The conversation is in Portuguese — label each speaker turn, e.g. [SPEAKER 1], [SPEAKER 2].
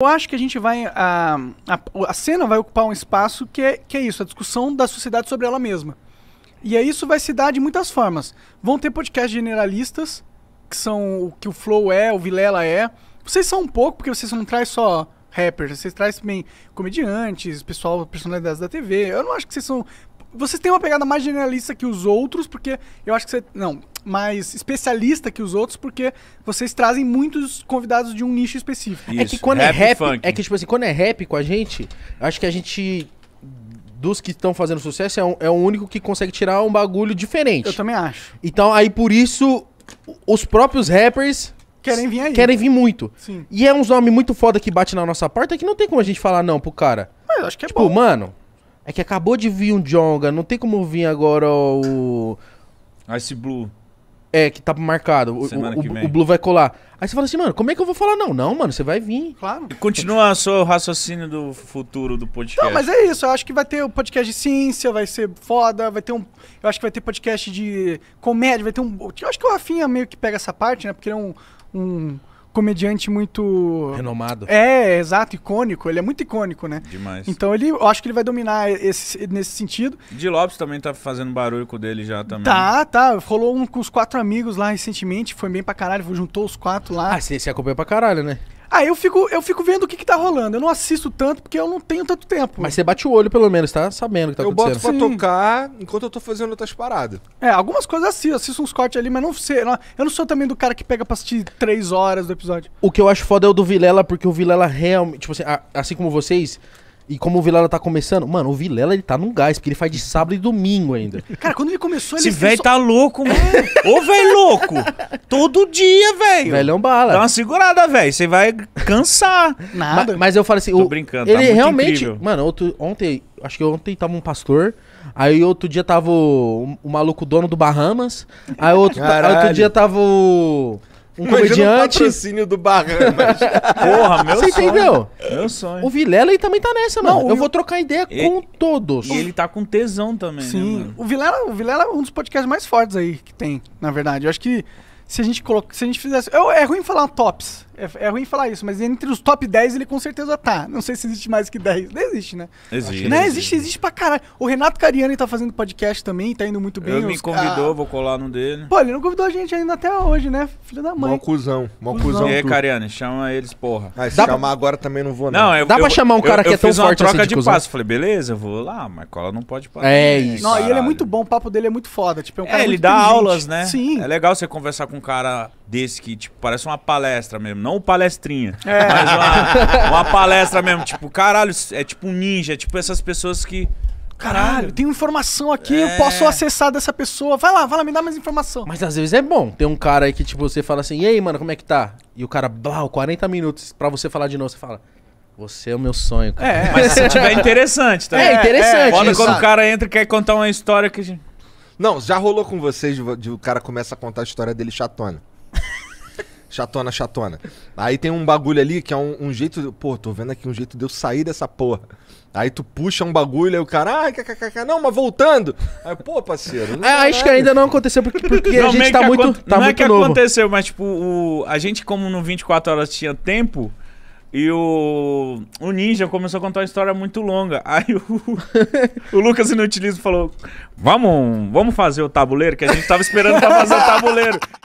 [SPEAKER 1] Eu acho que a gente vai. A, a, a, cena vai ocupar um espaço que é, que é isso, a discussão da sociedade sobre ela mesma. E aí isso vai se dar de muitas formas. Vão ter podcasts generalistas, que são o que o Flow é, o Vilela é. Vocês são um pouco, porque vocês não traz só rappers, vocês trazem também comediantes, pessoal, personalidades da TV. Eu não acho que vocês são você tem uma pegada mais generalista que os outros, porque eu acho que você. Não, mais especialista que os outros, porque vocês trazem muitos convidados de um nicho específico. Isso. É que quando é rap é rap.
[SPEAKER 2] Funk. É que, tipo assim, quando é rap com a gente, acho que a gente. Dos que estão fazendo sucesso, é, um, é o único que consegue tirar um bagulho diferente. Eu também acho. Então, aí por isso, os próprios rappers Querem vir aí. Querem vir muito. Sim. E é uns nomes muito foda que bate na nossa porta que não tem como a gente falar não pro cara. Mas eu acho que é tipo, bom. mano, é que acabou de vir um Jonga, não tem como vir agora o. Ice Blue. É, que tá marcado. O, o, o, Blue vai colar. Aí você fala assim, mano, como é que eu vou falar não? Não, mano, você vai vir. Claro. E continua
[SPEAKER 3] o seu raciocínio do futuro do podcast. Não, mas é
[SPEAKER 1] isso. Eu acho que vai ter o podcast de ciência, vai ser foda, vai ter um... Eu acho que vai ter podcast de comédia, vai ter um... Eu acho que o Rafinha meio que pega essa parte, né? Porque ele é um, um comediante muito. Renomado. É, exato, icônico. Ele é muito icônico, né? Demais. Então ele, eu acho que ele vai dominar esse, nesse sentido.
[SPEAKER 3] De Lopes também tá fazendo barulho com o dele já também. Tá,
[SPEAKER 1] tá. Rolou um com os quatro amigos lá recentemente, foi bem pra caralho, juntou os quatro lá. Ah, você, você acompanhou pra caralho, né? Aí ah, eu fico, eu fico vendo o que, que tá rolando. Eu não assisto tanto porque eu não tenho tanto tempo. Mas você bate o olho, pelo menos, tá sabendo o que tá eu acontecendo. Eu boto pra Sim. tocar enquanto eu tô fazendo outras paradas. É, algumas coisas assim, assisto uns cortes ali, mas não sei. Não, eu não sou também do cara que pega pra assistir três horas do episódio.
[SPEAKER 2] O que eu acho foda é o do Vilela, porque o Vilela realmente, tipo assim, a, assim como vocês, e como o Vilela tá começando, mano, o Vilela ele tá num gás, porque ele faz de
[SPEAKER 3] sábado e domingo ainda.
[SPEAKER 1] Cara, quando ele começou, ele Esse velho só... tá
[SPEAKER 3] louco, mano. É. Ô, velho louco! Todo dia, velho. Velhão bala. Dá uma segurada, velho. Você vai cansar. Nada. Mas, mas, eu falei assim, Tô o... brincando, ele tá realmente. Incrível.
[SPEAKER 2] Mano, outro, ontem, acho que ontem tava um pastor. Aí outro dia tava o, o maluco dono do Bahamas. Aí outro, aí outro dia tava
[SPEAKER 3] o um Imagina comediante. Um patrocínio do Bahamas. Porra, meu Você sonho. entendeu? Meu sonho. O Vilela
[SPEAKER 2] ele também tá nessa, mano. Não, eu vou trocar ideia com
[SPEAKER 3] todos. E ele tá com tesão também. Né, Sim. Né,
[SPEAKER 1] o Vilela, o Vilela é um dos podcasts mais fortes aí que tem, na verdade. Eu acho que se a gente coloca, se a gente fizesse, eu, é ruim falar tops, é, é, ruim falar isso, mas entre os top 10 ele com certeza tá. Não sei se existe mais que 10. Não existe, né?
[SPEAKER 3] Existe. Não, né? existe,
[SPEAKER 1] existe pra caralho. O Renato Cariani tá fazendo podcast também, tá indo muito bem. Ele me convidou, ah...
[SPEAKER 3] vou colar no dele.
[SPEAKER 1] Pô, ele não convidou a gente ainda até hoje, né? Filho da mãe. Mó
[SPEAKER 3] cuzão. Mó cuzão. E aí, Cariani, chama eles, porra. Ah, se Dá chamar pra... agora também não vou, não. não eu, Dá eu, pra chamar um cara eu, que é tão forte assim de, de passo. Falei, beleza, eu vou lá, mas cola não pode parar. É isso. Não, e ele é
[SPEAKER 1] muito bom, o papo dele é muito foda. Tipo, é um é, cara é, ele dá aulas, né?
[SPEAKER 3] Sim. É legal você conversar com um cara desse que, tipo, parece uma palestra mesmo. Não palestrinha. É. Mas uma, uma palestra mesmo. Tipo, caralho, é tipo um ninja. É tipo essas pessoas que. Caralho, tem
[SPEAKER 1] informação aqui, é. eu posso acessar dessa pessoa. Vai lá, vai lá, me dá mais informação. Mas
[SPEAKER 2] às vezes é bom ter um cara aí que, tipo, você fala assim, e aí, mano, como é que tá? E o cara, blau, 40 minutos pra você falar de novo, você fala. Você é o meu sonho, cara. É, mas se tiver interessante, tá? É, interessante. quando, quando o cara
[SPEAKER 3] entra e quer contar uma história que. Não, já rolou com vocês de, de o cara começa a contar a história dele chatona. Chatona, chatona. Aí tem um bagulho ali que é um, um jeito. Pô, tô vendo aqui um jeito de eu sair dessa porra. Aí tu puxa um bagulho, aí o cara, ai, ah, não, mas
[SPEAKER 2] voltando. Aí, pô, parceiro. é, caralho. acho que ainda não aconteceu porque, porque não, a gente tá muito. Tá não é muito é que novo.
[SPEAKER 3] aconteceu, mas tipo, o... a gente, como no 24 horas tinha tempo. E o, o Ninja começou a contar uma história muito longa. Aí o, o Lucas Inutilismo falou: vamos, vamos fazer o tabuleiro, que a gente tava esperando pra fazer o tabuleiro.